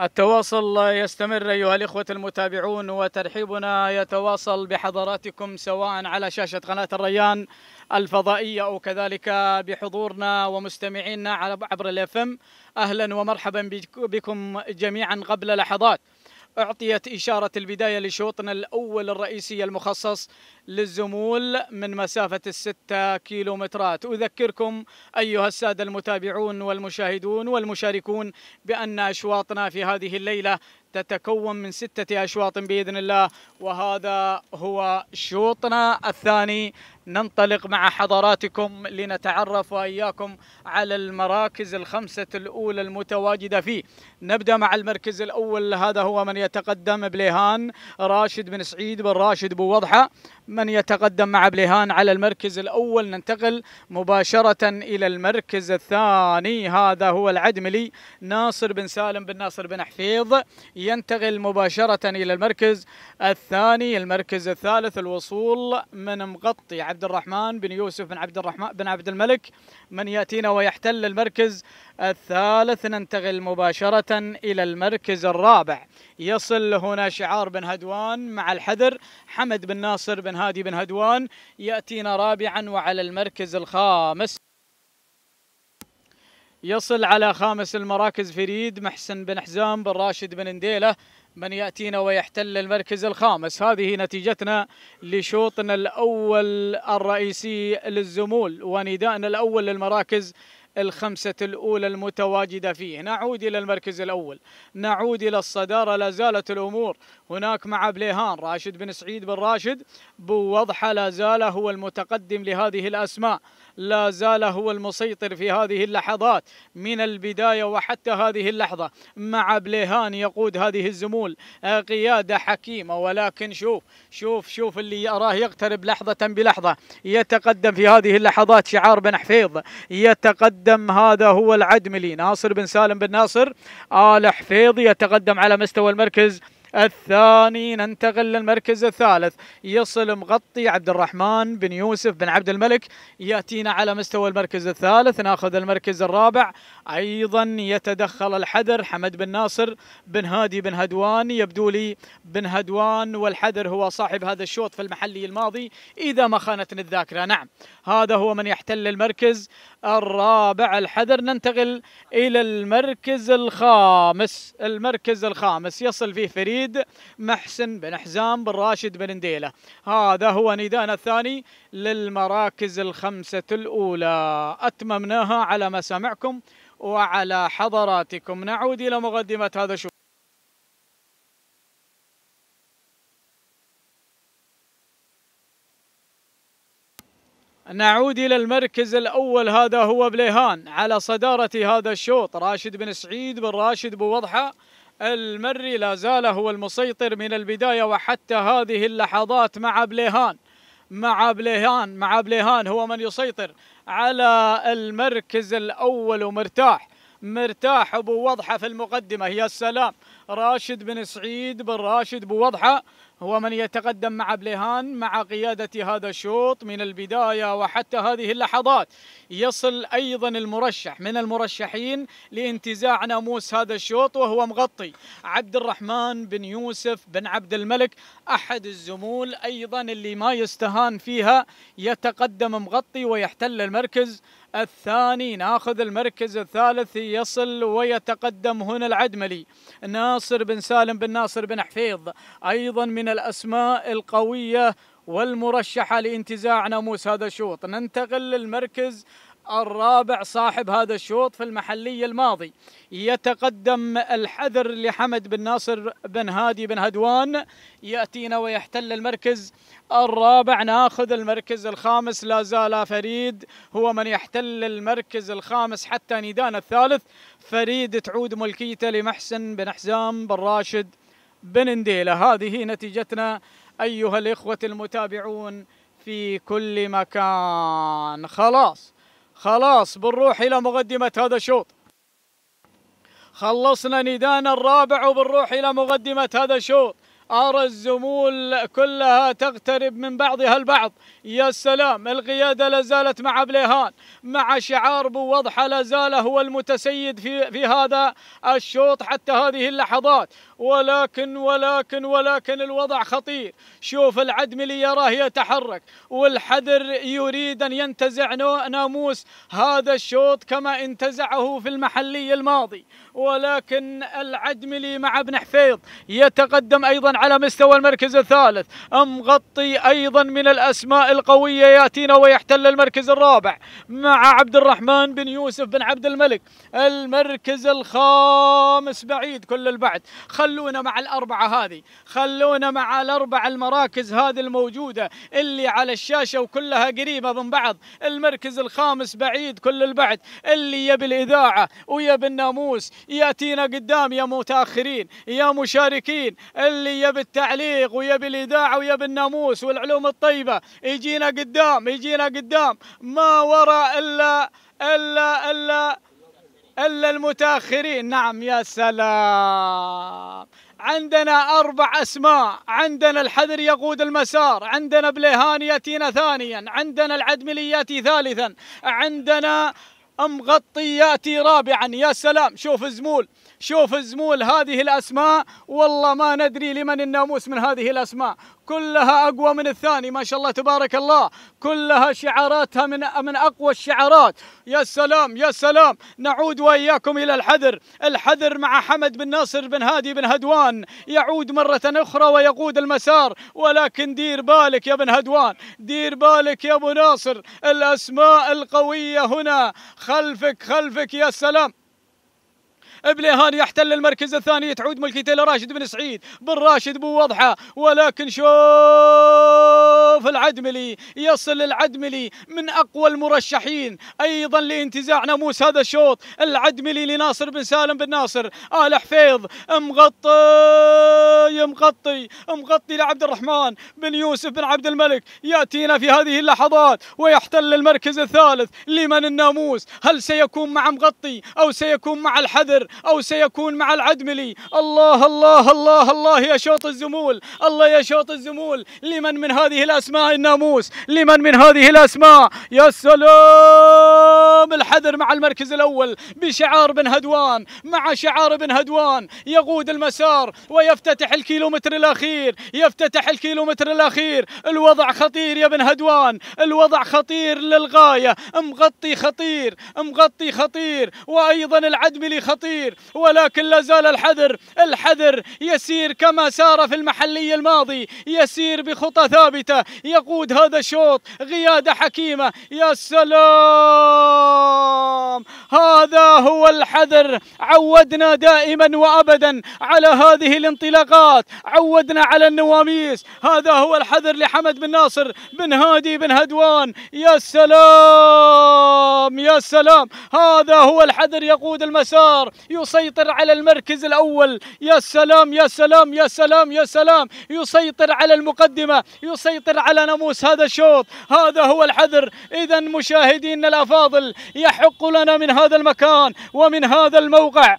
التواصل يستمر أيها الإخوة المتابعون وترحيبنا يتواصل بحضراتكم سواء على شاشة قناة الريان الفضائية أو كذلك بحضورنا ومستمعينا عبر الافم أهلا ومرحبا بكم جميعا قبل لحظات أعطيت إشارة البداية لشوطنا الأول الرئيسي المخصص للزمول من مسافة الستة كيلومترات أذكركم أيها السادة المتابعون والمشاهدون والمشاركون بأن أشواطنا في هذه الليلة تتكون من ستة أشواط بإذن الله وهذا هو شوطنا الثاني ننطلق مع حضراتكم لنتعرف وإياكم على المراكز الخمسة الأولى المتواجدة فيه نبدأ مع المركز الأول هذا هو من يتقدم بليهان راشد بن سعيد بن راشد بوضحة من يتقدم مع بليهان على المركز الأول ننتقل مباشرة إلى المركز الثاني هذا هو العدملي ناصر بن سالم بن ناصر بن حفيظ ينتقل مباشرة إلى المركز الثاني المركز الثالث الوصول من مغطي عبد الرحمن بن يوسف بن عبد الرحمن بن عبد الملك من يأتينا ويحتل المركز الثالث ننتقل مباشرة إلى المركز الرابع يصل هنا شعار بن هدوان مع الحذر حمد بن ناصر بن هادي بن هدوان يأتينا رابعا وعلى المركز الخامس يصل على خامس المراكز فريد محسن بن حزام بن راشد بن نديله من يأتينا ويحتل المركز الخامس هذه نتيجتنا لشوطنا الأول الرئيسي للزمول وندائنا الأول للمراكز الخمسة الأولى المتواجدة فيه نعود إلى المركز الأول نعود إلى الصدارة لازالت الأمور هناك مع بليهان راشد بن سعيد بن راشد بوضحة لازال هو المتقدم لهذه الأسماء لا زال هو المسيطر في هذه اللحظات من البداية وحتى هذه اللحظة مع بليهان يقود هذه الزمول آه، قيادة حكيمة ولكن شوف شوف شوف اللي يراه يقترب لحظة بلحظة يتقدم في هذه اللحظات شعار بن حفيظ يتقدم هذا هو العدملي ناصر بن سالم بن ناصر آل حفيظ يتقدم على مستوى المركز الثاني ننتقل للمركز الثالث يصل مغطي عبد الرحمن بن يوسف بن عبد الملك ياتينا على مستوى المركز الثالث ناخذ المركز الرابع ايضا يتدخل الحذر حمد بن ناصر بن هادي بن هدوان يبدو لي بن هدوان والحذر هو صاحب هذا الشوط في المحلي الماضي اذا ما خانتني الذاكره نعم هذا هو من يحتل المركز الرابع الحذر ننتقل الى المركز الخامس المركز الخامس يصل فيه فريق الوليد محسن بن حزام بن راشد بن نديلة هذا هو نيدانا الثاني للمراكز الخمسة الأولى أتممناها على مسامعكم وعلى حضراتكم نعود إلى مقدمة هذا الشوط نعود إلى المركز الأول هذا هو بليهان على صدارة هذا الشوط راشد بن سعيد بن راشد بوضحة المري لا زال هو المسيطر من البداية وحتى هذه اللحظات مع بليهان مع بليهان مع بليهان هو من يسيطر على المركز الأول ومرتاح مرتاح أبو وضحة في المقدمة يا سلام راشد بن سعيد بن راشد بوضحة هو من يتقدم مع بليهان مع قيادة هذا الشوط من البداية وحتى هذه اللحظات يصل أيضا المرشح من المرشحين لانتزاع ناموس هذا الشوط وهو مغطي عبد الرحمن بن يوسف بن عبد الملك أحد الزمول أيضا اللي ما يستهان فيها يتقدم مغطي ويحتل المركز الثاني ناخذ المركز الثالث يصل ويتقدم هنا العدملي ناصر بن سالم بن ناصر بن حفيظ أيضا من الأسماء القوية والمرشحة لانتزاع ناموس هذا الشوط ننتقل للمركز الرابع صاحب هذا الشوط في المحلية الماضي يتقدم الحذر لحمد بن ناصر بن هادي بن هدوان يأتينا ويحتل المركز الرابع ناخذ المركز الخامس لا زال فريد هو من يحتل المركز الخامس حتى نيدان الثالث فريد تعود ملكيته لمحسن بن حزام بن راشد بننديلة هذه نتيجتنا أيها الإخوة المتابعون في كل مكان خلاص خلاص بنروح إلى مقدمة هذا الشوط خلصنا ندانا الرابع وبنروح إلى مقدمة هذا الشوط أرى الزمول كلها تقترب من بعضها البعض يا سلام القيادة لازالت مع بليهان مع شعار بوضحة لازال هو المتسيد في, في هذا الشوط حتى هذه اللحظات ولكن ولكن ولكن الوضع خطير شوف العدملي يراه يتحرك والحذر يريد أن ينتزع ناموس هذا الشوط كما انتزعه في المحلي الماضي ولكن العدملي مع ابن حفيظ يتقدم أيضا على مستوى المركز الثالث مغطي أيضا من الأسماء القوية يأتينا ويحتل المركز الرابع مع عبد الرحمن بن يوسف بن عبد الملك المركز الخامس بعيد كل البعد خلونا مع الأربعة هذه خلونا مع الأربع المراكز هذه الموجودة اللي على الشاشة وكلها قريبة من بعض المركز الخامس بعيد كل البعد اللي يبي الإذاعة ويبي الناموس يأتينا قدام يا متأخرين يا مشاركين اللي يبي يبي بالتعليق ويبي الاذاعه ويبي الناموس والعلوم الطيبه يجينا قدام يجينا قدام ما وراء الا الا الا الا المتاخرين نعم يا سلام عندنا أربع أسماء عندنا الحذر يقود المسار عندنا بليهان يأتينا ثانيا عندنا العدملي يأتي ثالثا عندنا مغطياتي رابعا يا سلام شوف الزمول شوف الزمول هذه الأسماء والله ما ندري لمن الناموس من هذه الأسماء كلها اقوى من الثاني ما شاء الله تبارك الله كلها شعاراتها من من اقوى الشعارات يا سلام يا سلام نعود واياكم الى الحذر الحذر مع حمد بن ناصر بن هادي بن هدوان يعود مره اخرى ويقود المسار ولكن دير بالك يا بن هدوان دير بالك يا ابو ناصر الاسماء القويه هنا خلفك خلفك يا سلام بليهان يحتل المركز الثاني تعود ملكيته لراشد بن سعيد بن راشد بو وضحة ولكن شوف العدملي يصل العدملي من اقوى المرشحين ايضا لانتزاع ناموس هذا الشوط العدملي لناصر بن سالم بن ناصر ال حفيظ مغطي مغطي مغطي لعبد الرحمن بن يوسف بن عبد الملك ياتينا في هذه اللحظات ويحتل المركز الثالث لمن الناموس هل سيكون مع مغطي او سيكون مع الحذر أو سيكون مع العدملي الله الله الله الله يا شوط الزمول الله يا شوط الزمول لمن من هذه الأسماء الناموس لمن من هذه الأسماء يا سلام الحذر مع المركز الأول بشعار بن هدوان مع شعار بن هدوان يقود المسار ويفتتح الكيلومتر الأخير يفتتح الكيلومتر الأخير الوضع خطير يا بن هدوان الوضع خطير للغاية مغطي خطير مغطي خطير وأيضا العدملي خطير كثير ولكن لا زال الحذر الحذر يسير كما سار في المحلي الماضي يسير بخطى ثابتة يقود هذا الشوط قيادة حكيمة يا سلام هذا هو الحذر عودنا دائما وأبدا على هذه الانطلاقات عودنا على النواميس هذا هو الحذر لحمد بن ناصر بن هادي بن هدوان يا سلام يا سلام هذا هو الحذر يقود المسار يسيطر على المركز الأول يا سلام يا سلام يا سلام يا سلام يسيطر على المقدمة يسيطر على ناموس هذا الشوط هذا هو الحذر إذا مشاهدينا الأفاضل يحق لنا من هذا المكان ومن هذا الموقع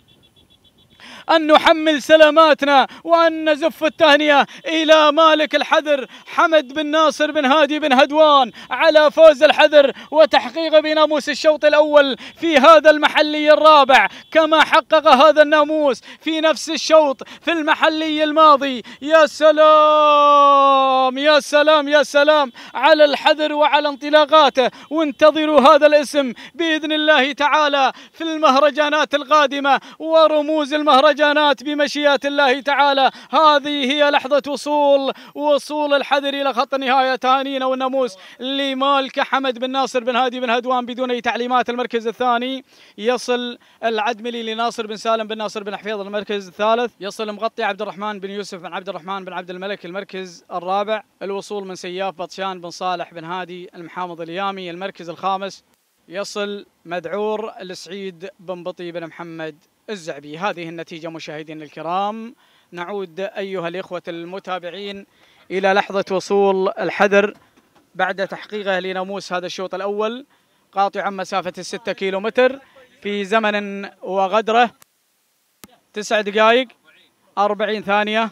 أن نحمل سلاماتنا وأن نزف التهنئة إلى مالك الحذر حمد بن ناصر بن هادي بن هدوان على فوز الحذر وتحقيق بناموس الشوط الأول في هذا المحلي الرابع كما حقق هذا الناموس في نفس الشوط في المحلي الماضي يا سلام يا سلام يا سلام على الحذر وعلى انطلاقاته وانتظروا هذا الاسم بإذن الله تعالى في المهرجانات القادمة ورموز المهرجان المهرجانات بمشيئة الله تعالى هذه هي لحظة وصول وصول الحذر إلى خط النهاية تهانينا والناموس لمالك حمد بن ناصر بن هادي بن هدوان بدون أي تعليمات المركز الثاني يصل العدملي لناصر بن سالم بن ناصر بن حفيظ المركز الثالث يصل مغطي عبد الرحمن بن يوسف بن عبد الرحمن بن عبد الملك المركز الرابع الوصول من سياف بطشان بن صالح بن هادي المحامض اليامي المركز الخامس يصل مدعور السعيد بن بطي بن محمد الزعبي هذه النتيجة مشاهدينا الكرام نعود أيها الإخوة المتابعين إلى لحظة وصول الحذر بعد تحقيقه لناموس هذا الشوط الأول قاطعا مسافة الستة كيلو متر في زمن وغدره تسع دقائق أربعين ثانية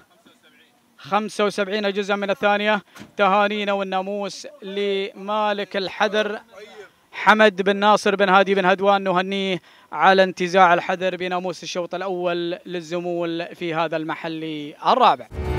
خمسة وسبعين جزءا من الثانية تهانينا والناموس لمالك الحذر حمد بن ناصر بن هادي بن هدوان نهنيه على انتزاع الحذر بناموس الشوط الأول للزمول في هذا المحلي الرابع